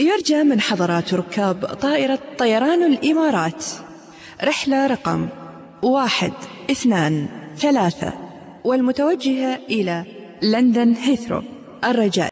يرجى من حضرات ركاب طائرة طيران الإمارات رحلة رقم واحد اثنان ثلاثة والمتوجهة إلى لندن هيثرو الرجاء